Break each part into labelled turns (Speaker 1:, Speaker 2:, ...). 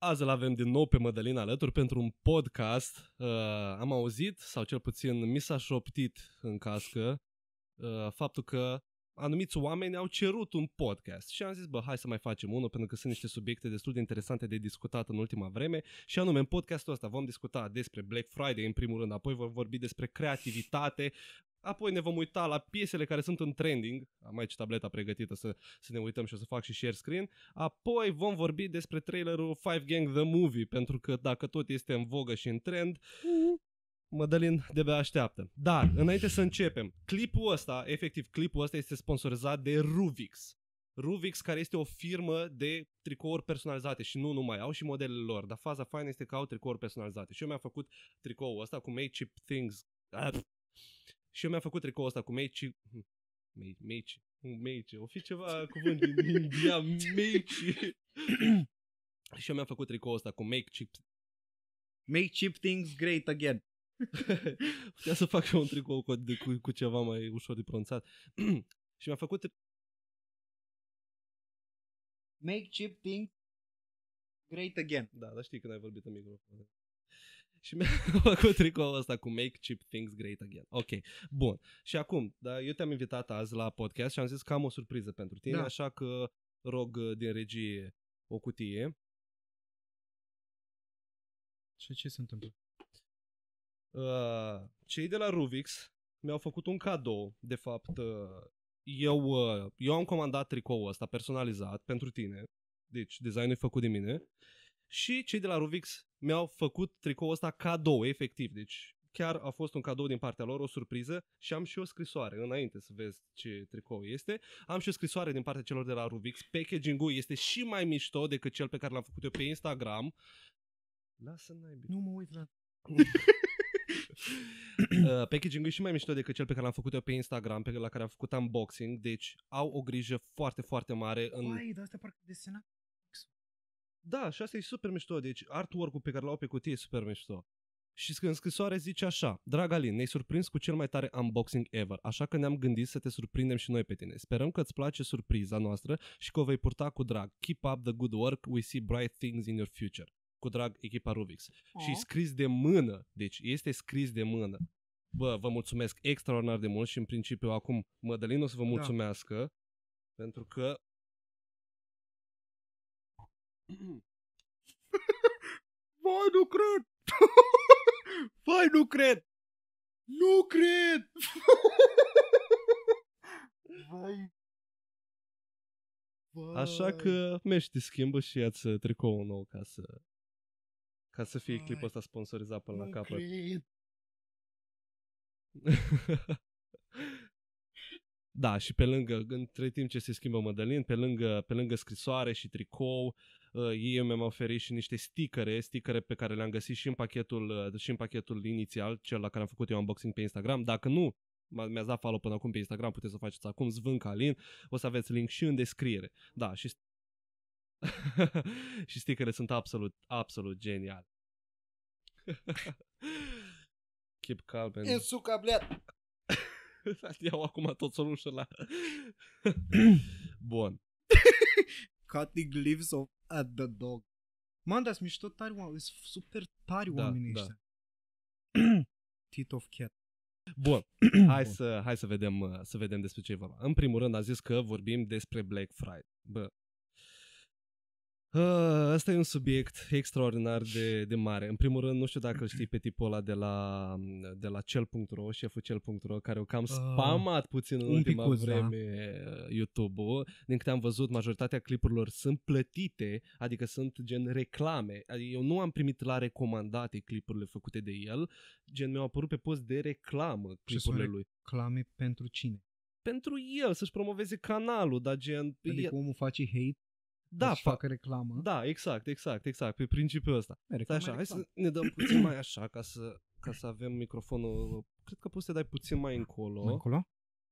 Speaker 1: Azi îl avem din nou pe Mădălin alături pentru un podcast. Uh, am auzit, sau cel puțin mi s-a șoptit în cască, uh, faptul că anumiți oameni au cerut un podcast și am zis, bă, hai să mai facem unul pentru că sunt niște subiecte destul de interesante de discutat în ultima vreme și anume în podcastul ăsta vom discuta despre Black Friday în primul rând, apoi vom vorbi despre creativitate, Apoi ne vom uita la piesele care sunt în trending. Am aici tableta pregătită să, să ne uităm și o să fac și share screen. Apoi vom vorbi despre trailerul Five Gang The Movie, pentru că dacă tot este în vogă și în trend, mhm. Mădălin de așteaptă. Dar, înainte să începem, clipul ăsta, efectiv clipul ăsta este sponsorizat de Ruvix. Ruvix, care este o firmă de tricouri personalizate și nu numai, au și modelele lor, dar faza faină este că au tricouri personalizate. Și eu mi-am făcut tricoul ăsta cu Make Cheap Things. Ah. Și eu mi-am făcut tricoul ăsta cu Make Chip... Make. meici, o fi ceva cuvânt din India, Make. și eu mi-am făcut tricoul ăsta cu Make Cheap Make cheap things great again. Putea să fac și un tricou cu, cu, cu ceva mai ușor de pronunțat. și mi-a făcut...
Speaker 2: Make cheap things
Speaker 1: great again. Da, dar știi când ai vorbit în microfon. Și mi-a făcut tricoul ăsta cu Make Cheap Things Great Again. Ok, bun. Și acum, da, eu te-am invitat azi la podcast și am zis că am o surpriză pentru tine, da. așa că rog uh, din regie o cutie.
Speaker 2: Și ce se întâmplă?
Speaker 1: Uh, cei de la Ruvix mi-au făcut un cadou, de fapt, uh, eu, uh, eu am comandat tricoul ăsta personalizat pentru tine, deci designul e făcut de mine, și cei de la Ruvix mi-au făcut tricoul ăsta cadou, efectiv, deci chiar a fost un cadou din partea lor, o surpriză și am și o scrisoare, înainte să vezi ce tricou este, am și o scrisoare din partea celor de la Rubix, packaging-ul este și mai mișto decât cel pe care l-am făcut eu pe Instagram. Lasă naibii. Nu mă uit la... Uh, packaging-ul e și mai mișto decât cel pe care l-am făcut eu pe Instagram, pe la care am făcut unboxing, deci au o grijă foarte, foarte mare în... Uai,
Speaker 2: dar asta parcă desenat.
Speaker 1: Da, și asta e super mișto, deci artwork-ul pe care l-au pe cutie e super mișto. Și în scrisoare zice așa, Drag Alin, ne-ai surprins cu cel mai tare unboxing ever, așa că ne-am gândit să te surprindem și noi pe tine. Sperăm că îți place surpriza noastră și că o vei purta cu drag. Keep up the good work, we see bright things in your future cu drag echipa Rubix. A. Și scris de mână, deci este scris de mână. Bă, vă mulțumesc extraordinar de mult și în principiu acum Mădălin o să vă da. mulțumească da. pentru că
Speaker 2: Vai, nu cred! Vai, nu cred! Nu cred! Vai. Vai. Așa că
Speaker 1: de schimbă și ia-ți uh, tricou nou ca să ca să fie Ai, clipul ăsta sponsorizat până la capăt.
Speaker 2: Cred.
Speaker 1: da, și pe lângă, între timp ce se schimbă Mădălin, pe lângă, pe lângă scrisoare și tricou, uh, ei mi-am oferit și niște sticăre, sticăre pe care le-am găsit și în pachetul, uh, și în pachetul inițial, cel la care am făcut eu unboxing pe Instagram. Dacă nu mi-ați dat follow până acum pe Instagram, puteți să o faceți acum, zvânc Alin, o să aveți link și în descriere. Da, și și stickerele sunt absolut, absolut genial. Keep calm and... E
Speaker 2: suca, bleat!
Speaker 1: Iau acum tot solușul la... Bun.
Speaker 2: Cutting leaves of at the dog. Man, dar mișto tari oameni, sunt super tari da, oamenii da. ăștia. Tit of
Speaker 1: cat. Bun, hai, Bun. Să, hai să, vedem, să vedem despre ce e vorba. În primul rând a zis că vorbim despre Black Friday. Bă, Asta e un subiect extraordinar de, de mare. În primul rând, nu știu dacă știi pe tipul ăla de la, de la cel.ro, șeful cel.ro, care o cam ah. spamat uh, puțin în ultima picuț, da. vreme da. YouTube-ul. Din câte am văzut, majoritatea clipurilor sunt plătite, adică sunt gen reclame. Adică eu nu am primit la recomandate clipurile făcute de el, gen mi-au apărut pe post de reclamă clipurile lui. reclame pentru cine? Pentru el, să-și promoveze canalul, dar gen... Adică el... omul face hate da, deci fac, facă reclamă. Da, exact, exact, exact, pe principiul ăsta. Da. așa, hai să ne dăm puțin mai așa ca să, ca să avem microfonul, cred că poți să dai puțin mai încolo. Mai încolo?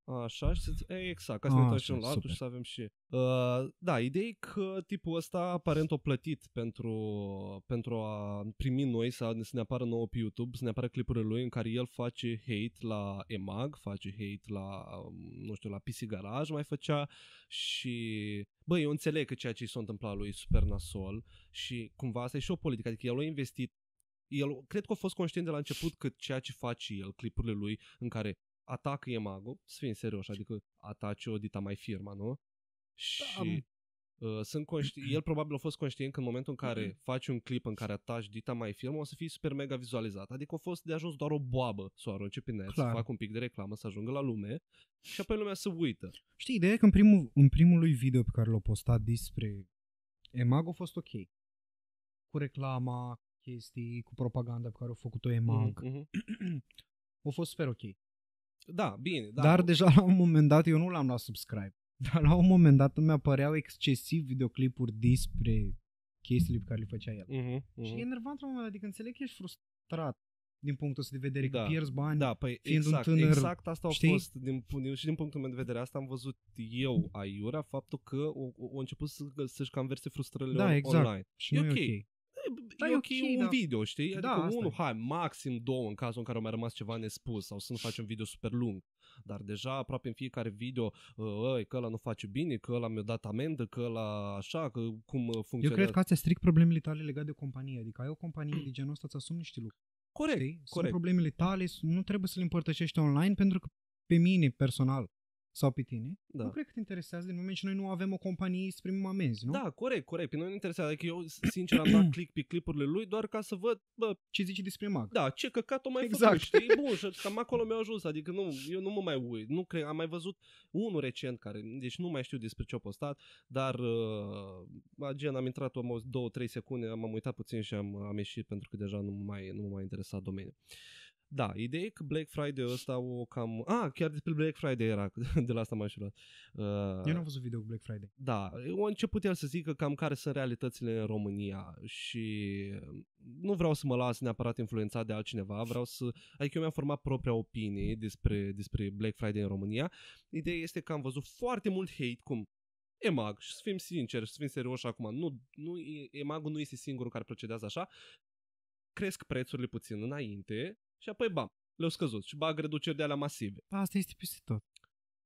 Speaker 1: Așa, și să zic, e, exact, ca să ne ah, întoarcem la altul și să avem și... Uh, da, ideea e că tipul ăsta aparent o plătit pentru, pentru a primi noi să, să ne apară nouă pe YouTube, să ne apară clipurile lui în care el face hate la EMAG, face hate la, um, nu știu, la PC Garage, mai făcea și... Băi, eu înțeleg că ceea ce i s-a întâmplat lui e super nasol și cumva asta e și o politică, adică el a investit el cred că a fost conștient de la început că ceea ce face el, clipurile lui în care atacă Imago, să fim serioși, adică ataci-o dita mai firma, nu? Și da. uh, sunt conști- el probabil a fost conștient că în momentul în care uh-huh. faci un clip în care ataci dita mai firma, o să fii super mega vizualizat. Adică a fost de ajuns doar o boabă să o arunce pe net, Clar. să fac un pic de reclamă, să ajungă la lume și apoi lumea să uită. Știi, ideea e că
Speaker 2: în primul, în primul lui video pe care l-a postat despre Imago a fost ok. Cu reclama, chestii, cu propaganda pe care l-a făcut-o EMAG. Mm, mm-hmm. a fost super ok. Da, bine. Da, Dar deja la un moment dat eu nu l-am luat subscribe. Dar la un moment dat îmi apăreau excesiv videoclipuri despre chestiile pe care le făcea el.
Speaker 1: Uh-huh, uh-huh. Și e
Speaker 2: enervant la un moment dat, adică înțeleg că ești frustrat din punctul ăsta de vedere, da. că pierzi bani da, păi, fiind exact, un tânăr. Exact asta știi? a fost,
Speaker 1: din, și din punctul meu de vedere, asta am văzut eu aiura, faptul că au început să, să-și converse frustrările da, exact. online. Și e ok. okay da, e ok, okay un da. video, știi? Adică da, unul, hai, maxim două în cazul în care mai rămas ceva nespus sau să nu faci un video super lung. Dar deja aproape în fiecare video, ă, ăi, că ăla nu face bine, că ăla mi-a dat amendă, că ăla așa, că cum uh, funcționează. Eu cred că
Speaker 2: astea strict problemele tale legate de companie. Adică ai o companie de genul ăsta, îți asumi niște lucruri.
Speaker 1: Corect, corect. Sunt problemele
Speaker 2: tale, nu trebuie să le împărtășești online pentru că pe mine personal sau pe tine, da. nu cred că te interesează din moment ce noi nu avem o companie să primim amenzi, nu? Da,
Speaker 1: corect, corect. Pe noi nu interesează. Adică eu, sincer, am dat click pe clipurile lui doar ca să văd bă, ce zice despre Mag. Da, ce căcat o mai exact. făcut, știi? Bun, și cam acolo mi-a ajuns. Adică nu, eu nu mă mai uit. Nu cred, am mai văzut unul recent care, deci nu mai știu despre ce a postat, dar uh, gen am intrat o două, trei secunde, m-am uitat puțin și am, am ieșit pentru că deja nu mai, nu mai interesat domeniul. Uh, da, ideea e că Black Friday ăsta o cam... Ah, chiar despre Black Friday era, de la asta m-am Uh, Eu n-am văzut
Speaker 2: video cu Black Friday.
Speaker 1: Da, o început el să zică cam care sunt realitățile în România și nu vreau să mă las neapărat influențat de altcineva, vreau să... Adică eu mi-am format propria opinie despre, despre Black Friday în România. Ideea este că am văzut foarte mult hate, cum EMAG, și să fim sinceri, să fim serioși acum, nu, nu, EMAG-ul nu este singurul care procedează așa, cresc prețurile puțin înainte, și apoi, bam, le-au scăzut și bag reduceri de alea masive. Da, asta este peste tot.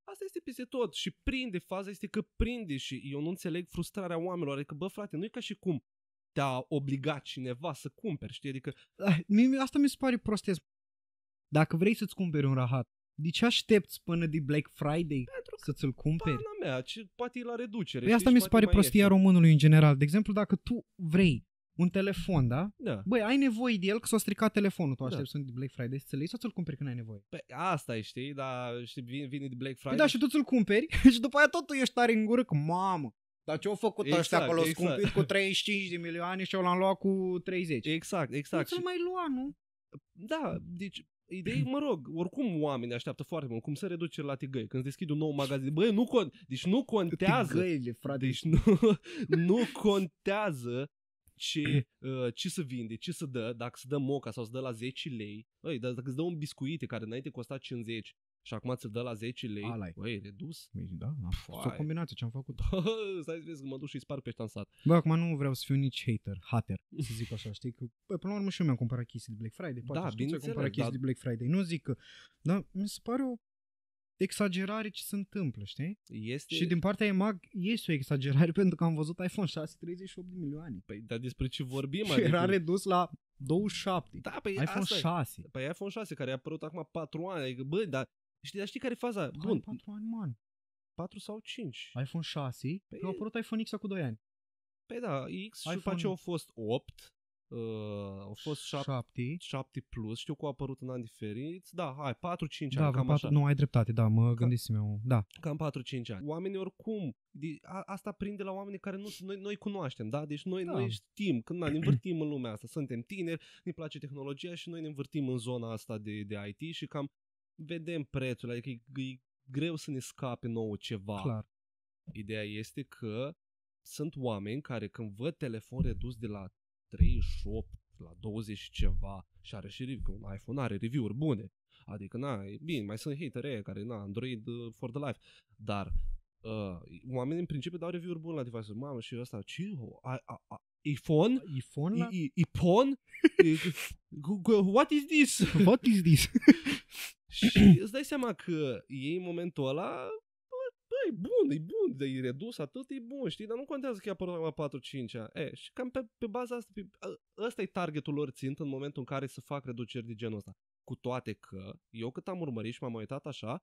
Speaker 1: Asta este peste tot și prinde, faza este că prinde și eu nu înțeleg frustrarea oamenilor, adică bă frate, nu e ca și cum te-a obligat cineva să cumperi, știi, adică...
Speaker 2: Ah, asta mi se pare prostez. Dacă vrei să-ți cumperi un rahat, de ce aștepți până de Black Friday Pentru că să-ți-l cumperi? Pana mea, ce, poate e la reducere. Păi asta mi se pare prostia ieftin. românului în general. De exemplu, dacă tu vrei un telefon, da? Da. Băi, ai nevoie de el că s-a stricat telefonul, tu da. aștepți da. de Black Friday să l iei sau să l cumperi când ai
Speaker 1: nevoie? Păi asta e, știi, dar știi, vine, de Black Friday. Păi da, și tu
Speaker 2: ți-l cumperi și după aia tot tu ești tare în gură că, mamă, dar ce-au făcut exact, ăștia acolo? Exact. Scumpit cu 35 de milioane și eu l-am luat
Speaker 1: cu 30. Exact, exact. Nu ți-l mai lua, nu? Da, deci idei, mă rog, oricum oamenii așteaptă foarte mult, cum să reduce la tigăi, când deschid un nou magazin, băi, nu, con, deci nu contează, tigăile, frate. deci nu, nu contează ce, uh, ce să vinde, ce să dă, dacă se dă moca sau se dă la 10 lei, băi, dar dacă îți dă un biscuit care înainte costa 50 și acum ți-l dă la 10 lei, Alai. băi, redus. da, am făcut o combinație ce am făcut. Stai să vezi că mă duc și sparg pe în sat.
Speaker 2: Bă, acum nu vreau să fiu nici hater, hater, să zic așa, știi? Că, bă, până la urmă și eu mi-am cumpărat chestii de Black Friday, poate da, știu, bine ți cumpărat chestii da. de Black Friday. Nu zic că, dar mi se pare o exagerare ce se întâmplă, știi? Este... Și din partea EMAG este o exagerare pentru că am văzut iPhone 6
Speaker 1: 38 de milioane. Păi, dar despre ce vorbim? Și adică... era redus
Speaker 2: la 27. Da, păi iPhone asta 6.
Speaker 1: Păi iPhone 6 care a apărut acum 4 ani. Adică, bă, dar știi, dar știi care e faza? Hai, Bun. 4 ani, man. 4 sau 5.
Speaker 2: iPhone 6, păi... că a apărut iPhone X cu 2 ani.
Speaker 1: Păi da, X iPhone... și face au fost 8 Uh, au fost 7 7 plus, știu că au apărut în ani diferiți. Da, hai, 4-5 da, ani, cam 4, așa. Nu, ai
Speaker 2: dreptate, da, mă gândisem eu. Da.
Speaker 1: Cam 4-5 ani. Oamenii oricum, de, a, asta prinde la oamenii care nu, noi, noi cunoaștem, da? Deci noi, da. noi știm, când ne învârtim în lumea asta, suntem tineri, ne place tehnologia și noi ne învârtim în zona asta de, de IT și cam vedem prețul, adică e, e greu să ne scape nouă ceva. Clar. Ideea este că sunt oameni care când văd telefon redus de la 38 la 20 ceva și are și review, un iPhone are review-uri bune. Adică, na, e bine, mai sunt hateri care, na, Android uh, for the life. Dar uh, oamenii în principiu dau review-uri bune la device Mamă, și ăsta, ce? A, a, a, iPhone? iPhone I, iPhone? What is this? What is this? și îți dai seama că ei în momentul ăla e bun, e bun, de e redus atât, e bun, știi, dar nu contează că e apărut la 4-5-a. E, și cam pe, pe baza asta, pe, ăsta e targetul lor țint în momentul în care să fac reduceri de genul ăsta. Cu toate că, eu cât am urmărit și m-am uitat așa,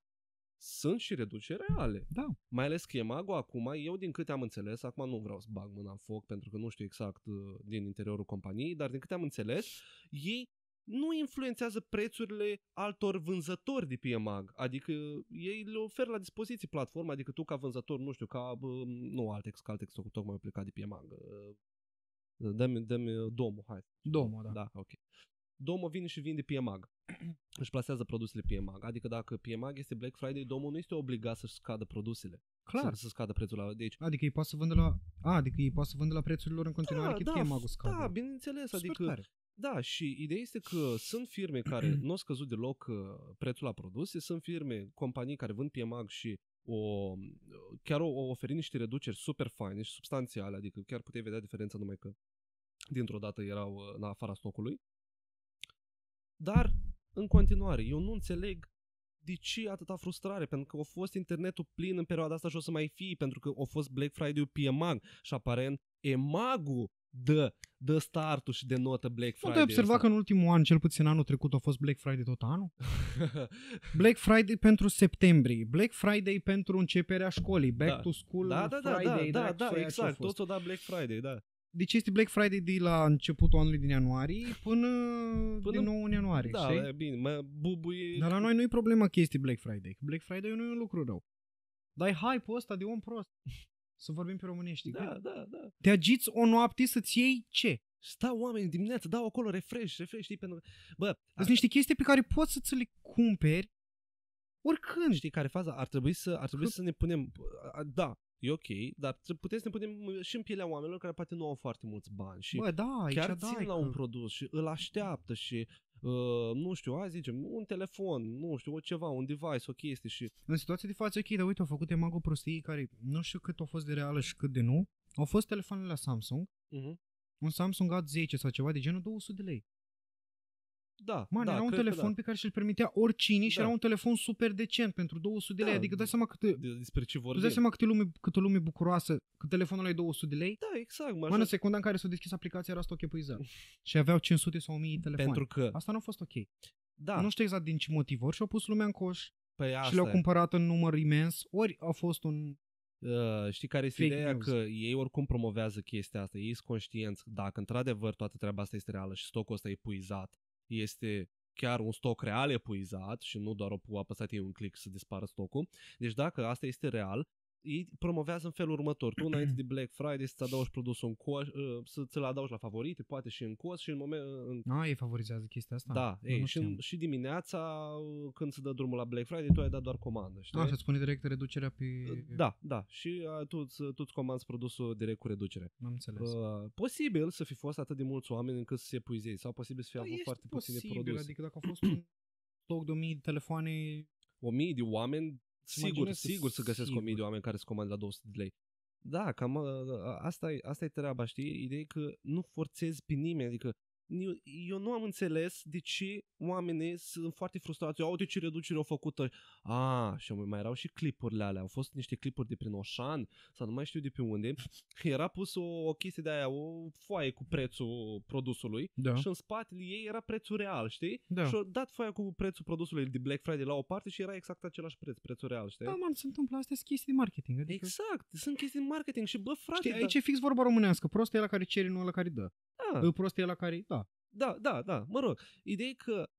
Speaker 1: sunt și reduceri reale. Da. Mai ales că Imago acum, eu din câte am înțeles, acum nu vreau să bag mâna în foc pentru că nu știu exact uh, din interiorul companiei, dar din câte am înțeles, ei nu influențează prețurile altor vânzători de pe EMAG, adică uh, ei le oferă la dispoziție platforma, adică tu ca vânzător, nu știu, ca, uh, nu, Altex, că Altex tocmai a plecat de pe EMAG, uh, dă-mi, dă-mi Domo, hai. Domo, da. Da, ok. Domo vine și vinde PMAG. Își plasează produsele PMAG. Adică dacă PMAG este Black Friday, Domo nu este obligat să-și scadă produsele. Clar. Să, să scadă prețul la... Deci...
Speaker 2: Adică ei poate să vândă la... A, adică ei poate să vândă la prețurile lor în continuare, da, da, PMAG-ul Da, bineînțeles. adică
Speaker 1: da, și ideea este că sunt firme care nu au scăzut deloc uh, prețul la produse, sunt firme, companii care vând PMAG și o, chiar au oferit niște reduceri super fine, și substanțiale, adică chiar puteai vedea diferența numai că dintr-o dată erau uh, în afara stocului. Dar, în continuare, eu nu înțeleg de ce atâta frustrare? Pentru că a fost internetul plin în perioada asta și o să mai fie, pentru că a fost Black Friday-ul PMAG și aparent emag dă, dă startul și denotă Black Friday. Nu te observa că
Speaker 2: în ultimul an, cel puțin anul trecut, a fost Black Friday tot anul? Black Friday pentru septembrie, Black Friday pentru începerea școlii, Back da. to School da, da, da, da Friday. Da, da, da, da exact, tot o da
Speaker 1: Black Friday, da.
Speaker 2: Deci este Black Friday de la începutul anului din ianuarie până, până din nou în ianuarie, Da, știi?
Speaker 1: bine, mă bubuie... Dar la noi
Speaker 2: nu e problema că este Black Friday, Black Friday nu e un lucru rău. Dar e hype-ul ăsta de om prost. Să vorbim pe românești. Da, da, da.
Speaker 1: Te agiți o noapte să-ți iei ce? Stau oameni dimineața, dau acolo refresh, refresh, știi, pentru... Bă, sunt niște chestii pe care poți să ți le cumperi oricând. Știi care faza? Ar trebui să, ar trebui C- să ne punem... Da, e ok, dar putem să ne punem și în pielea oamenilor care poate nu au foarte mulți bani și Bă, da, chiar țin da, la că... un produs și îl așteaptă și uh, nu știu, hai zicem, un telefon, nu știu, o ceva, un device, o chestie și...
Speaker 2: În situația de față, ok, dar uite, au făcut Emago prostii care nu știu cât au fost de reală și cât de nu. Au fost telefoanele la Samsung, uh-huh. un Samsung A10 sau ceva de genul, 200 de lei. Da, Man, da, era un telefon da. pe care și-l permitea oricine și da. era un telefon super decent pentru 200 de lei. Da. Adică dai seama cât despre
Speaker 1: ce vorbim. dai seama
Speaker 2: câte lume, câte lume bucuroasă că telefonul e 200 de lei. Da, exact. Mă, în secunda în care s-a deschis aplicația era stoc epuizat. și aveau 500 sau 1000 de telefoane. Pentru că... Asta nu a fost ok. Da. Nu știu exact din ce motiv. Ori și-au pus lumea în coș păi asta și le-au cumpărat în număr imens, ori a fost un
Speaker 1: Uh, știi care este Fake ideea? News. Că ei oricum promovează chestia asta, ei sunt conștienți dacă într-adevăr toată treaba asta este reală și stocul ăsta e puizat este chiar un stoc real epuizat și nu doar o apăsat ei un click să dispară stocul. Deci dacă asta este real, ei promovează în felul următor. Tu înainte de Black Friday să-ți adaugi produsul în coș, uh, să ți-l adaugi la favorite, poate și în coș și în moment... În... A, ei favorizează chestia asta? Da, ei, și, în, și dimineața uh, când se dă drumul la Black Friday, tu ai dat doar comandă, știi? A, să pune direct reducerea pe... Uh, da, da, și a, tu, tu îți comanzi produsul direct cu reducere. Am înțeles. Uh, posibil să fi fost atât de mulți oameni încât să se epuizezi sau posibil să fie da, avut păi, foarte posibil, puține produse. adică dacă a fost un stoc de 1000 de telefoane... 1000 de oameni Sigur, sigur să găsesc sigur. 1000 de oameni care să comandă la 200 de lei. Da, cam ă, ă, ă, asta e, asta e treaba, știi? Ideea e că nu forțezi pe nimeni, adică eu, eu nu am înțeles de ce oamenii sunt foarte frustrați. Au de ce reducere au făcută. A, ah, și mai erau și clipurile alea. Au fost niște clipuri de prin Oșan sau nu mai știu de pe unde. Era pus o, o chestie de aia, o foaie cu prețul produsului da. și în spatele ei era prețul real, știi? Da. Și au dat foaia cu prețul produsului de Black Friday la o parte și era exact același preț, prețul real, știi? Da,
Speaker 2: man, se întâmplă astea sunt chestii de marketing. Adică... Exact,
Speaker 1: sunt chestii de marketing și bă, frate. Știi, aici da... e fix
Speaker 2: vorba românească. Prost e la care cere, nu la care dă. Da. Prost
Speaker 1: e la care... Da, da, da, da, mă rog. Ideea e că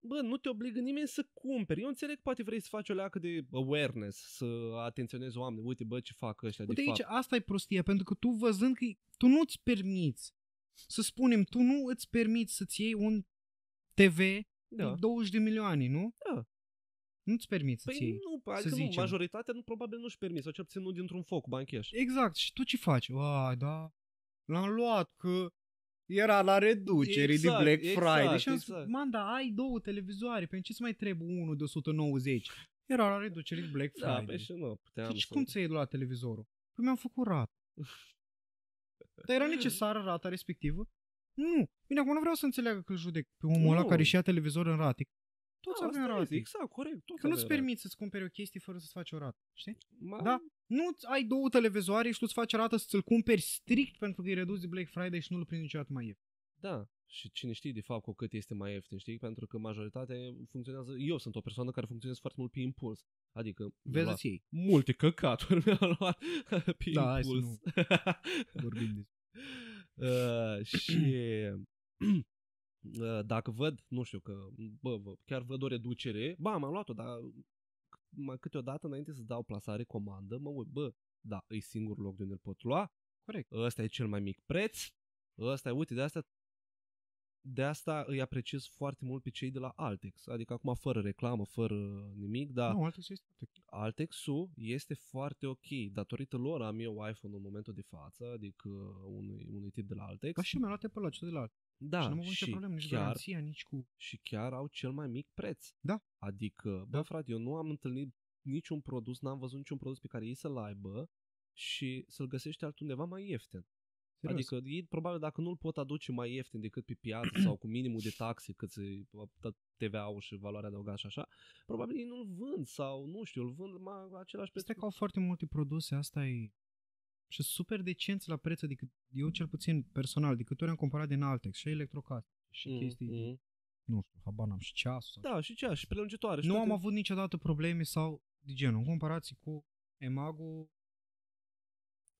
Speaker 1: bă, nu te obligă nimeni să cumperi. Eu înțeleg că poate vrei să faci o leacă de awareness, să atenționezi oameni, uite, bă, ce fac ăștia uite de aici, fapt.
Speaker 2: asta e prostia, pentru că tu văzând că tu nu-ți permiți, să spunem, tu nu îți permiți să-ți iei un TV da. de 20 de milioane, nu? Da. Nu-ți permiți să-ți păi iei, nu, adică să zicem. nu,
Speaker 1: majoritatea nu, probabil nu-și permis, sau cel puțin nu dintr-un foc bancheș.
Speaker 2: Exact, și tu ce faci? Ah, da, l-am luat, că era la reduceri exact, de Black exact, Friday și am exact. zis, manda, ai două televizoare, pentru ce să mai trebuie unul de 190? Era la reduceri de Black Friday. Da, pe și nu, puteam deci să... cum ți-ai luat televizorul? Păi mi-am făcut rat. Dar era necesară rata respectivă? Nu. Bine, acum nu vreau să înțeleagă că îl judec pe omul ăla care și ia televizor în ratic.
Speaker 1: Toți da, avem rate. Exact, corect. Toți că nu-ți permiți
Speaker 2: să-ți cumperi o chestie fără să-ți faci o rată, știi? Ma... Da? nu ai două televizoare și tu îți faci rată să-l cumperi strict pentru că e redus de Black Friday și nu-l prinzi niciodată mai ieftin.
Speaker 1: Da, și cine știe de fapt cu cât este mai ieftin, știi? Pentru că majoritatea funcționează, eu sunt o persoană care funcționează foarte mult pe impuls. Adică, Vezi ei. multe căcaturi mi-au luat pe da, impuls. Hai să nu vorbim de uh, Și uh, dacă văd, nu știu că, bă, bă, chiar văd o reducere, ba, m-am luat-o, dar mă, câteodată înainte să dau plasare comandă, mă uit, bă, da, e singurul loc de unde îl pot lua, corect, ăsta e cel mai mic preț, ăsta e, uite, de asta de asta îi apreciez foarte mult pe cei de la Altex. Adică acum fără reclamă, fără nimic, dar... Nu, Altex este Altex-ul este foarte ok. Datorită lor am eu iPhone în momentul de față, adică unui, unui tip de la Altex. Ca și mi-a luat la de la Altex. Da, și nu mă și problem nici chiar, garanția, nici cu... Și chiar au cel mai mic preț. Da. Adică, bă, da. frate, eu nu am întâlnit niciun produs, n-am văzut niciun produs pe care ei să-l aibă și să-l găsești altundeva mai ieftin. Serios? Adică ei probabil dacă nu-l pot aduce mai ieftin decât pe piață sau cu minimul de taxe cât se TVA-ul și valoarea adăugată și așa, probabil ei nu-l vând sau nu știu, îl vând la același preț.
Speaker 2: Este că au foarte multe produse, asta e și super decenți la preț, adică eu cel puțin personal, de câte ori am cumpărat din Altex și electrocase și mm, chestii, mm. nu știu, habar n-am, și ceas, Da,
Speaker 1: și ceas, și prelungitoare. Și nu toate... am
Speaker 2: avut niciodată probleme sau de genul, în comparație cu Emago,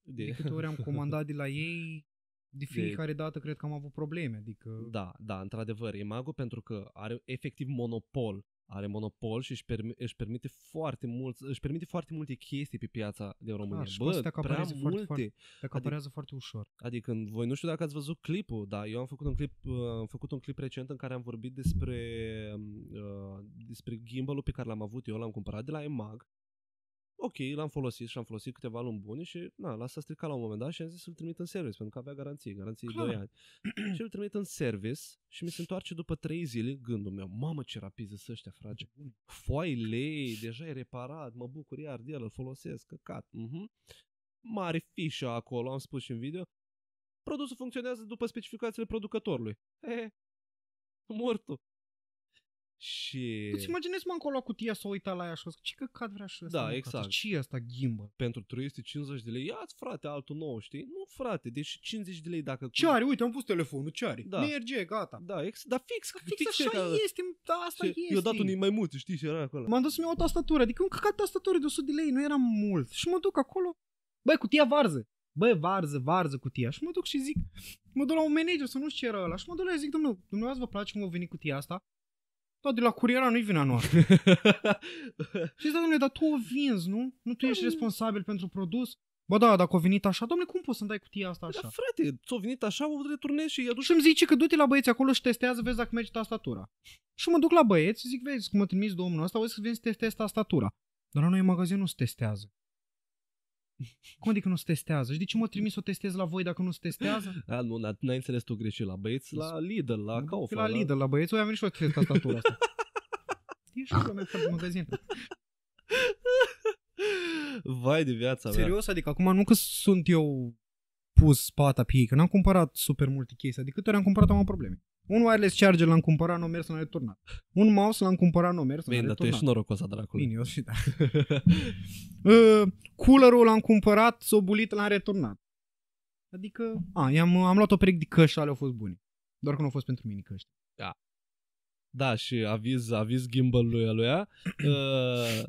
Speaker 2: de, de câte ori am comandat de la ei, de fiecare de... dată cred că am avut probleme,
Speaker 1: adică... Da, da, într-adevăr, emago pentru că are efectiv monopol are monopol și își, permi- își permite foarte mult, își permite foarte multe chestii pe piața de România. Clar, Bă, te prea multe. Foarte, foarte, te acaparează adic- foarte ușor. Adică, voi nu știu dacă ați văzut clipul, dar eu am făcut un clip, uh, am făcut un clip recent în care am vorbit despre, uh, despre gimbalul pe care l-am avut eu, l-am cumpărat de la EMAG ok, l-am folosit și am folosit câteva luni bune și na, l-a s-a stricat la un moment dat și am zis să-l trimit în service, pentru că avea garanții, garanții Clar. 2 ani. și îl trimit în service și mi se întoarce după 3 zile gândul meu, mamă ce rapizi sunt ăștia, frage, foaile, deja e reparat, mă bucur iar de el, îl folosesc, căcat. Uh-huh. Mhm. Mare fișă acolo, am spus și în video. Produsul funcționează după specificațiile producătorului. Mortu. Și... Îți deci
Speaker 2: imaginezi mă încolo cutia să o uita la ea și ce căcat vrea și ăsta? Da, exact. ce
Speaker 1: e asta gimbal? Pentru 350 de lei, ia-ți frate altul nou, știi? Nu frate, deci 50 de lei dacă... Ce are? Uite, am pus telefonul, ce are? Da. Merge, gata. Da, ex, da fix, da, fix, fix așa era... este,
Speaker 2: da, asta ce? este. Eu dat unii mai mulți, știi, ce era acolo. M-am dus să-mi iau o tastatură, adică un căcat tastatură de 100 de lei, nu era mult. Și mă duc acolo, băi, cutia varză. Băi, varză, varză cutia. Și mă duc și zic, mă duc la un manager să nu știu ce era ăla. Și mă duc la zic, domnule, dumneavoastră vă place cum a venit cutia asta? Da, de la curiera nu-i vina noastră. și da, domnule, dar tu o vinzi, nu? Nu tu ești responsabil pentru produs? Bă, da, dacă a venit așa, domnule, cum poți să-mi dai cutia asta așa? Da, frate, ți-o venit așa, o returnezi și aduci... Și îmi zice că du-te la băieți acolo și testează, vezi dacă merge tastatura. Și mă duc la băieți, zic, vezi, cum mă trimis domnul ăsta, o să vin să testez tastatura. Dar la noi în magazin nu se testează. Cum
Speaker 1: adică nu se testează? Și de ce mă trimis să o testez la voi dacă nu se testează? A, nu, n-ai înțeles tu greșit la băieți, la Lidl, la Kaufland. La Lidl, la băieți, eu am venit și o testez tastatura asta.
Speaker 2: Ești la magazin.
Speaker 1: Vai de viața mea. Serios, adică acum
Speaker 2: nu că sunt eu pus spata pe ei, că n-am cumpărat super multe chestii, adică câte ori am cumpărat am probleme. Un wireless charger l-am cumpărat, nu a mers, n-a returnat. Un mouse l-am cumpărat, nu a mers, n-a Bine, Bine, dar tu ești
Speaker 1: norocos, dracule. Bine, eu și da.
Speaker 2: uh, coolerul l-am cumpărat, s-o bulit, l-am returnat. Adică, a, i-am, am luat o pereche de căști, ale au fost bune. Doar că nu au fost pentru mine căști.
Speaker 1: Da. Da, și aviz, aviz gimbal lui aluia. Uh,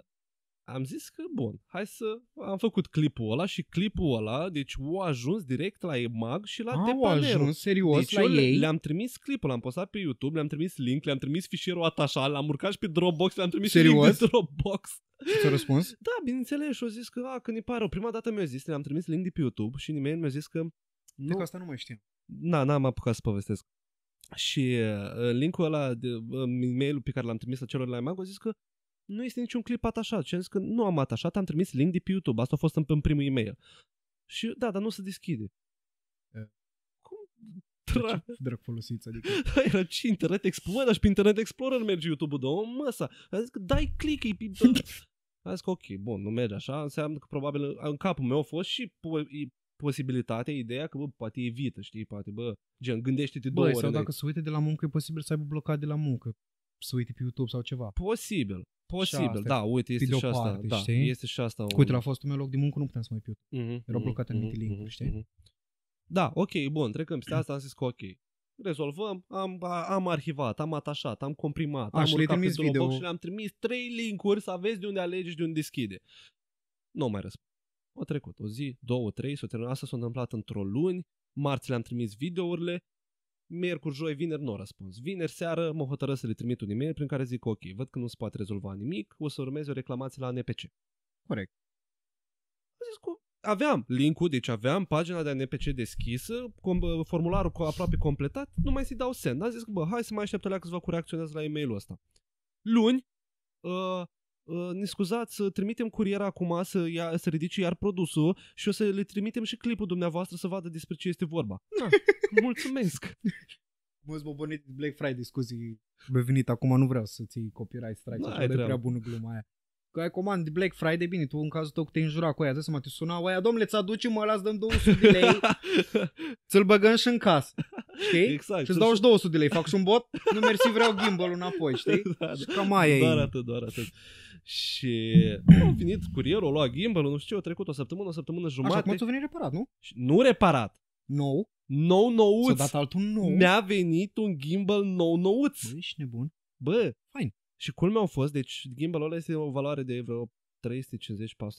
Speaker 1: am zis că bun, hai să... Am făcut clipul ăla și clipul ăla, deci o ajuns direct la EMAG și la Depanerul. Au ajuns serios deci la ei? le-am trimis clipul, l-am postat pe YouTube, le-am trimis link, le-am trimis fișierul atașat, l-am urcat și pe Dropbox, le-am trimis serios? link pe Dropbox. Și ți-a răspuns? Da, bineînțeles, și au zis că, a, că ne pare o prima dată mi-a zis, le-am trimis link de pe YouTube și nimeni mi-a zis că... Nu. De că asta nu mai știu. Na, n-am apucat să povestesc. Și uh, linkul ăla, de, uh, pe care l-am trimis la celor la EMAG, au zis că nu este niciun clip atașat. Și am zis că nu am atașat, am trimis link de pe YouTube. Asta a fost în, în primul e-mail. Și da, dar nu se deschide. E. Cum? Tra... Ce drag folosiți, adică... Era ce Internet Explorer? Și pe Internet Explorer merge YouTube-ul, dă o măsa. A zis că dai click, e pe... a zis că ok, bun, nu merge așa, înseamnă că probabil în capul meu a fost și po- posibilitatea, ideea că, bă, poate evită, știi, poate, bă, gen, gândește-te bă, două ori. sau dacă
Speaker 2: se uite de la muncă, e posibil să aibă blocat de la muncă să uite pe YouTube sau ceva.
Speaker 1: Posibil. Posibil, asta, da, uite, este și asta. Parte, da, știi? Este și asta. Uite, la
Speaker 2: fostul meu loc de muncă nu puteam să mai piu. Mm-hmm, Erau mhm, blocate mm-hmm, anumite mhm, link mm-hmm, știi? Mhm.
Speaker 1: Da, ok, bun, trecăm peste asta, am zis că ok. Rezolvăm, am, am arhivat, am atașat, am comprimat, A, am urcat trimis pe video. și le-am trimis trei linkuri să aveți de unde alegi, de unde deschide. Nu mai răspund. O trecut o zi, două, trei, s-o terminat. Asta s-a întâmplat într-o luni, marți le-am trimis videourile, Miercuri, joi, vineri nu răspuns. Vineri seară mă hotărăsc să le trimit un e-mail prin care zic ok, văd că nu se poate rezolva nimic, o să urmeze o reclamație la NPC. Corect. Am zis cu aveam link-ul, deci aveam pagina de NPC deschisă, com- formularul cu aproape completat, nu mai să-i dau send. A zis că, bă, hai să mai aștept alea câțiva cu reacționează la e-mailul ăsta. Luni, uh, Ă, ne scuzați, trimitem curiera acum să, ia, să ridice iar produsul și o să le trimitem și clipul dumneavoastră să vadă despre ce este vorba. Na, mulțumesc! Mulți bobonit Black Friday, scuzi,
Speaker 2: mi venit acum, nu vreau să ții copyright strike, nu e prea bună gluma aia. Că ai comand Black Friday, bine, tu în cazul tău te înjurat cu aia, dă să mă te sunau aia, domnule, ți aducem mă las dăm 200 de lei, ți-l băgăm și în casă știi? Exact. Și ți dau
Speaker 1: și 200 de lei, fac și un bot, nu mersi, vreau gimbal înapoi, știi? Da, și da. cam aia Doar e. atât, doar atât. Și a venit curierul, a luat gimbalul, nu știu ce, a trecut o săptămână, o săptămână jumătate. Așa, cum ți-a venit reparat, nu? Nu reparat. Nou? Nou nouț. S-a dat altul nou. Mi-a venit un gimbal nou nouț. Bă, ești nebun. Bă. Fain. Și culmea au fost, deci gimbalul ăla este o valoare de vreo 350-400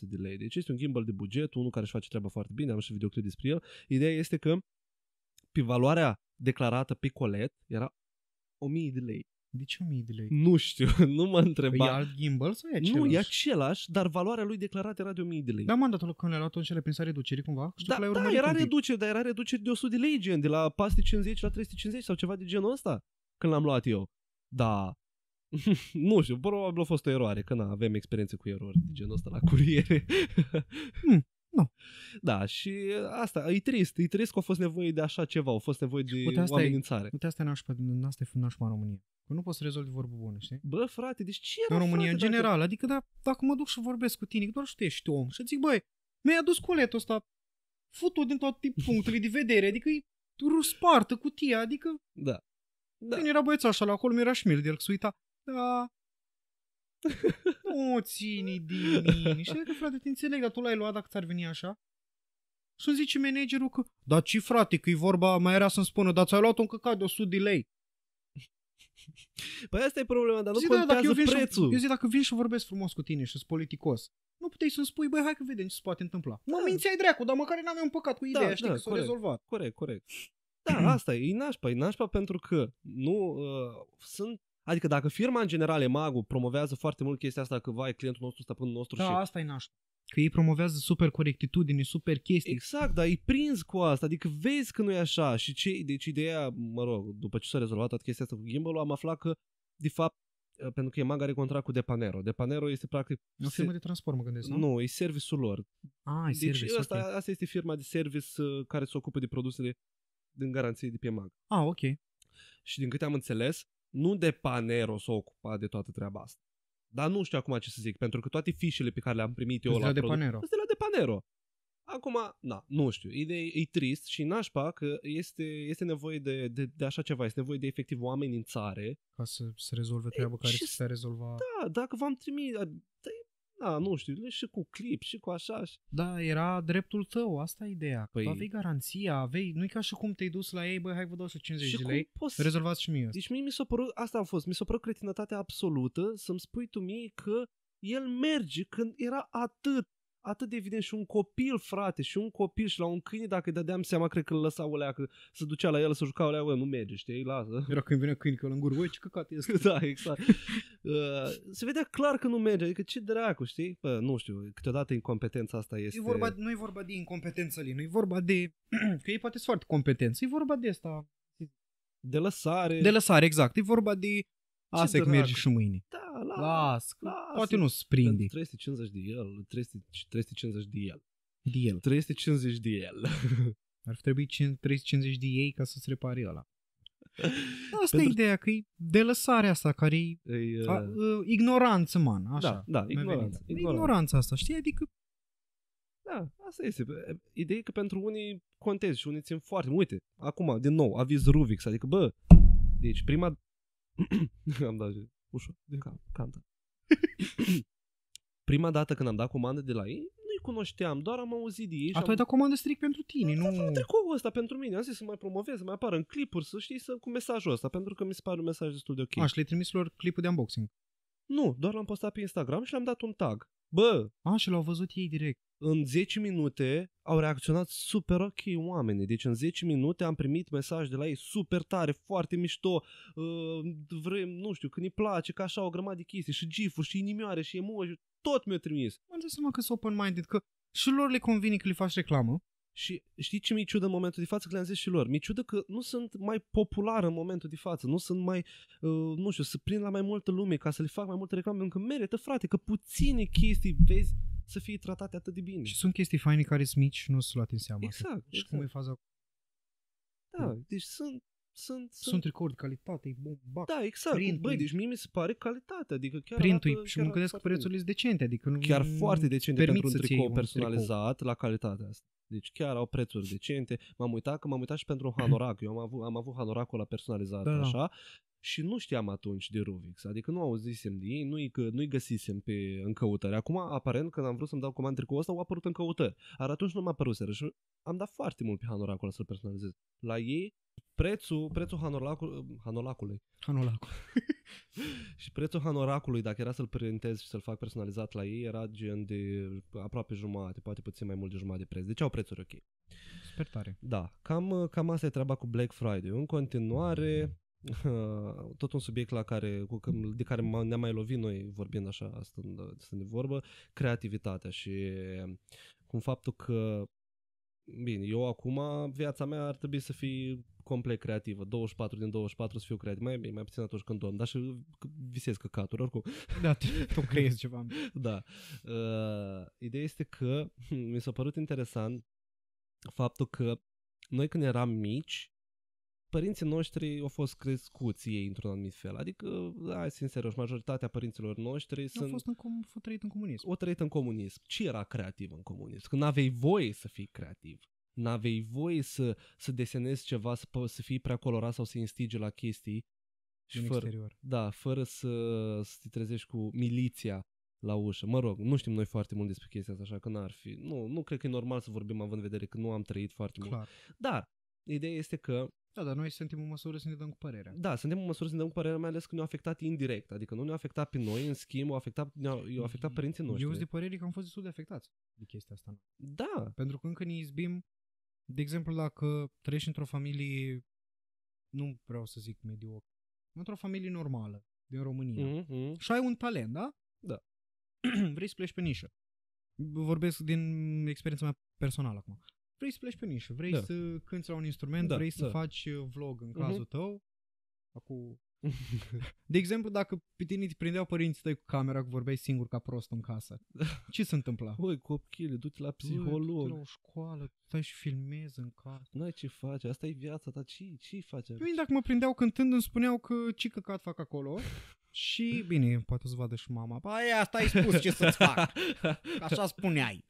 Speaker 1: de lei. Deci este un gimbal de buget, unul care își face treaba foarte bine, am și videoclip despre el. Ideea este că pe valoarea declarată pe colet era 1000 de lei. De ce 1000 de lei? Nu știu, nu mă păi întreba. E alt gimbal sau e același? Nu, e același, dar valoarea lui declarată era de 1000 de lei. Da, m-am dat când le-a luat atunci prin reducere cumva? Știu da, că da, da era reducere, dar era reducere de 100 de lei gen, de la 450 la 350 sau ceva de genul ăsta, când l-am luat eu. Da, nu știu, probabil a fost o eroare, că na, avem experiență cu erori de genul ăsta la curiere. hmm. Nu. Da, și asta, e trist, e trist că a fost nevoie de așa ceva, a fost nevoie de uite, asta oameni Uite,
Speaker 2: asta e nașpa, asta e nașpa în România. Că nu poți să rezolvi vorbă bună, știi?
Speaker 1: Bă, frate, deci ce era, În România, frate, în general, dacă...
Speaker 2: adică da, dacă mă duc și vorbesc cu tine, doar știi, ești om, și zic, băi, mi-ai adus coletul ăsta, futul din toate punctele de vedere, adică e ruspartă cutia, adică... Da. da. Când era așa la acolo, mi-era de el se uita, da, nu ține din mine. Și că adică, frate, te înțeleg, dar tu l-ai luat dacă ți-ar veni așa? Și zice managerul că, da ce frate, că e vorba, mai era să-mi spună, dar ți-ai luat un căcat de 100 de lei. Păi asta e problema, dar nu zic, contează da, da, dacă eu vin prețul. Și, eu zic, dacă vin și vorbesc frumos cu tine și sunt politicos, nu puteai să-mi spui, băi, hai că vedem ce se poate întâmpla. Da. Mă mințeai dracu, dar măcar n-am un păcat cu da, ideea, da, știi, da, că s-o rezolvat.
Speaker 1: Corect, corect. Da, asta e, e nașpa, e nașpa pentru că nu uh, sunt Adică dacă firma în general, Emagu, promovează foarte mult chestia asta că, vai, clientul nostru, stăpânul nostru da, și... asta e nașpa. Că ei promovează super corectitudine, super chestii. Exact, dar e prins cu asta, adică vezi că nu e așa și ce, deci ideea, mă rog, după ce s-a rezolvat toată chestia asta cu gimbal am aflat că, de fapt, uh, pentru că Emag are contract cu Depanero. Depanero este practic... O firmă de transport, mă gândesc, nu? Nu, e serviciul lor. Ah, e deci service, asta, okay. asta este firma de service uh, care se ocupă de produsele din garanție de pe Emag. Ah, ok. Și din câte am înțeles, nu de Panero s-a ocupat de toată treaba asta. Dar nu știu acum ce să zic, pentru că toate fișele pe care le-am primit eu la, la de produs, Panero. Sunt de la de Panero. Acum, na, nu știu, e, e trist și nașpa că este, este nevoie de, de, de așa ceva, este nevoie de efectiv oameni în țară. Ca să se rezolve treaba care se rezolva. Da, dacă v-am trimis, da, nu știu, și cu clip, și cu așa. Și... Da, era dreptul tău,
Speaker 2: asta e ideea. Păi... Tu aveai garanția, aveai, nu e ca și cum te-ai dus la ei, băi, hai vă dau 150 de lei, poți... rezolvați și mie
Speaker 1: Deci mie mi s-a părut, asta a fost, mi s-a părut cretinătatea absolută să-mi spui tu mie că el merge când era atât atât de evident și un copil, frate, și un copil și la un câine, dacă dădeam seama, cred că îl lăsa ulea, că se ducea la el să juca ulea, nu merge, știi, lasă. Era când vine câine că în gură, ce căcat este. da, exact. uh, se vedea clar că nu merge, adică ce dracu, știi? Bă, nu știu, câteodată incompetența asta este... E vorba,
Speaker 2: nu e vorba de incompetență, Lin, nu e vorba de... că ei poate sunt foarte competenți, e vorba de asta, de lăsare. De lăsare, exact. E vorba de Lasă că merge și mâine. Da, las, las, las
Speaker 1: Poate nu sprinde. 350 de el, 350 de el.
Speaker 2: De el. 350 de el. Ar fi trebuit 350 de ei ca să-ți repare ăla. Asta Pentru... e ideea, că e de lăsarea asta care e, e uh... A, uh, ignoranță, man, da, așa. Da, da, ignoranță, ignoranță. Ignoranța asta, știi? Adică
Speaker 1: da, asta este. Ideea e că pentru unii contezi și unii țin foarte Uite, Acum, din nou, aviz Rubix, adică, bă, deci prima am dat ușor de cap, cam Prima dată când am dat comandă de la ei, nu-i cunoșteam, doar am auzit de ei. A, tu am... ai dat comandă strict pentru tine, da, nu? Am da, tricoul ăsta pentru mine, am zis să mai promovez, să mai apară în clipuri, să știi, să, cu mesajul ăsta, pentru că mi se pare un mesaj destul de ok. Aș le trimis lor clipul de unboxing? Nu, doar l-am postat pe Instagram și le-am dat un tag. Bă, așa l-au văzut ei direct. În 10 minute au reacționat super ok oamenii. Deci în 10 minute am primit mesaj de la ei super tare, foarte mișto, uh, vrem, nu știu, când îi place, ca așa o grămadă de chestii, și gif și inimioare, și emoji, tot mi-a trimis. Am zis seama că sunt open-minded, că și lor le convine că le faci reclamă și știi ce mi-e ciudă în momentul de față? Că le-am zis și lor. Mi-e ciudă că nu sunt mai popular în momentul de față, nu sunt mai, uh, nu știu, să prind la mai multă lume ca să le fac mai multe reclame, încă merită, frate, că puține chestii vezi să fie tratate atât de bine. Și
Speaker 2: sunt chestii faine care sunt mici și nu sunt luate în seamă. Exact. Și exact. cum e faza?
Speaker 1: Da, deci sunt sunt, sunt... sunt tricouri de calitate, e Da, exact. Print, Băi, deci mie mi se pare calitate, adică chiar Printul arată, și mă gândesc că
Speaker 2: prețurile este decente, adică nu
Speaker 1: Chiar foarte decente pentru un tricou personalizat tricou. la calitatea asta. Deci chiar au prețuri decente. M-am uitat că m-am uitat și pentru un hanorac. Eu am avut, am avut hanoracul la personalizat, da. așa, și nu știam atunci de Rubix, adică nu auzisem de ei, nu-i, nu-i găsisem pe, în căutări. Acum, aparent, când am vrut să-mi dau comandă tricoul ăsta, au apărut în căutări. Dar atunci nu m-a părut și am dat foarte mult pe hanoracul ăla să-l personalizez. La ei prețul, prețul hanorlacul, hanorlacului. Hanolacul. și prețul hanoracului, dacă era să-l printez și să-l fac personalizat la ei, era gen de aproape jumate, poate puțin mai mult de jumătate de preț. Deci au prețuri ok. Super tare. Da, cam, cam asta e treaba cu Black Friday. În continuare, tot un subiect la care, cu, de care ne-am mai lovit noi vorbind așa, stând, stând de vorbă, creativitatea și cum faptul că Bine, eu acum viața mea ar trebui să fie complet creativă. 24 din 24 să fiu creativ. Mai bine, mai puțin atunci când dorm, dar și visez căcaturi oricum. Da, tu creezi ceva. da. Uh, ideea este că mi s-a părut interesant faptul că noi când eram mici, părinții noștri au fost crescuți ei într-un anumit fel. Adică, hai sincer, majoritatea părinților noștri au sunt... fost în com- au trăit în comunism. O trăit în comunism. Ce era creativ în comunism? Că n-avei voie să fii creativ. N-avei voie să, să desenezi ceva, să, să fii prea colorat sau să instigi la chestii. Și fără, exterior. Da, fără să, să te trezești cu miliția la ușă. Mă rog, nu știm noi foarte mult despre chestia asta, așa că n-ar fi... Nu, nu cred că e normal să vorbim având în vedere că nu am trăit foarte Clar. mult. Dar, ideea este că da, dar noi suntem în măsură să ne dăm cu părerea. Da, suntem în măsură să ne dăm cu părerea, mai ales că ne-a afectat indirect. Adică nu ne-a afectat pe noi, în schimb, au afectat, ne au i-a afectat părinții noștri. Eu sunt de
Speaker 2: părere că am fost destul de afectați de chestia asta. Da. Pentru că încă ne izbim, de exemplu, dacă trăiești într-o familie, nu vreau să zic mediu, într-o familie normală din România mm-hmm, mm-hmm. și ai un talent, da? Da. Vrei să pleci pe nișă. Vorbesc din experiența mea personală acum vrei să pleci pe nișă, vrei da. să cânti la un instrument, da, vrei să da. faci uh, vlog în mhm. cazul uh-huh. tău, Acu... De exemplu, dacă pe tine îți prindeau părinții tăi cu camera că vorbeai singur ca prost în casă, ce se întâmpla?
Speaker 1: Băi, copchile, du-te la psiholog. Du-te la o școală, stai și filmezi în casă. Nu ai ce faci, asta e viața ta, ce, ce faci? Eu
Speaker 2: dacă mă prindeau cântând îmi spuneau că ce căcat fac acolo Și bine, poate o să vadă și mama. Aia, asta ai spus ce să-ți fac. Așa spuneai.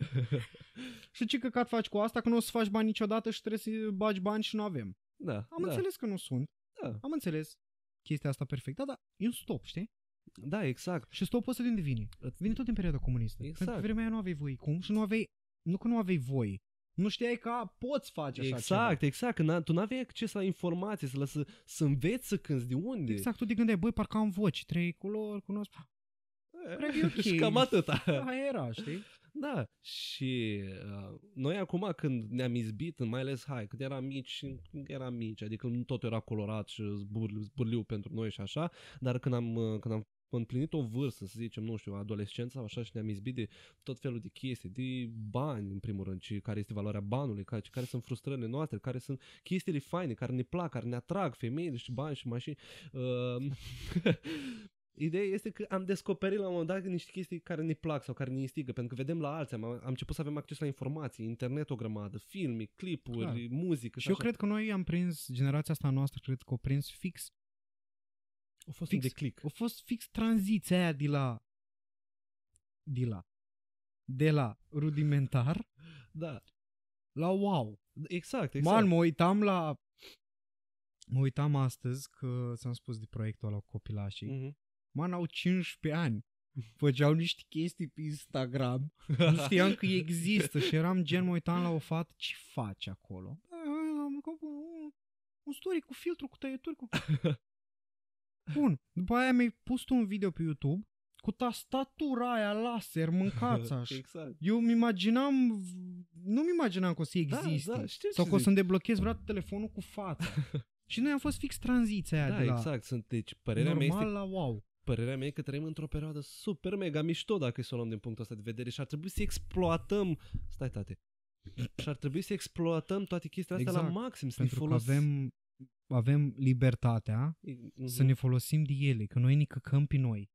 Speaker 2: și ce căcat faci cu asta că nu o să faci bani niciodată și trebuie să bagi bani și nu avem. Da. Am da. înțeles că nu sunt. Da. Am înțeles chestia asta perfectă, dar da, e un stop, știi? Da, exact. Și stopul ăsta de unde vine? Vine tot din perioada comunistă. Exact. Pentru vremea aia nu aveai voi cum și nu aveai, nu că nu aveai voi, nu știai că poți face așa Exact,
Speaker 1: ceva. exact, exact. tu n-aveai acces la informații, să, să, să înveți să cânti de unde. Exact,
Speaker 2: tu te gândeai, băi, parcă am voci, trei culori, cunosc...
Speaker 1: Eh, Cred că e ok. și cam atâta. Da, era, știi? Da, și uh, noi acum când ne-am izbit, mai ales, hai, când eram mici, când eram mici, adică tot era colorat și zbur, zburliu pentru noi și așa, dar când am, uh, când am împlinit o vârstă, să zicem, nu știu, adolescența, așa și ne-am izbit de tot felul de chestii, de bani, în primul rând, și care este valoarea banului, care, care sunt frustrările noastre, care sunt chestiile faine, care ne plac, care ne atrag, femeile și bani și mașini. Uh, Ideea este că am descoperit la un moment dat niște chestii care ne plac sau care ne instigă, pentru că vedem la alții, am, am început să avem acces la informații, internet o grămadă, filme, clipuri, Clar. muzică. Și, și eu așa. cred că
Speaker 2: noi am prins, generația asta noastră, cred că o prins fix a fost fix, un declic. A fost fix tranziția aia de la, de la, de la rudimentar
Speaker 1: da. la wow. Exact, exact. Man, mă
Speaker 2: uitam la, mă uitam astăzi că s am spus de proiectul ăla cu copilașii. Mm-hmm. Man, au 15 ani. Făceau niște chestii pe Instagram. nu știam că există și eram gen, mă uitam la o fată, ce faci acolo? Ah, un story cu filtru, cu tăieturi, cu... Bun, după aia mi-ai pus tu un video pe YouTube cu tastatura aia laser, mâncațaș. exact. Eu mi imaginam, nu-mi imaginam că o să da, existe. Da, da, știu sau că o să-mi deblochez vreodată telefonul cu fața. și noi am fost fix tranziția aia da, de la exact. Sunt, deci, părerea normal mea este, la
Speaker 1: wow. Părerea mea e că trăim într-o perioadă super mega mișto dacă e să o luăm din punctul ăsta de vedere și ar trebui să exploatăm... Stai, tate. Și ar trebui să exploatăm toate chestiile astea exact. la maxim. Să Pentru folos... că
Speaker 2: avem avem libertatea Uhum. să mhm. ne folosim de ele, că noi ne căcăm pe noi.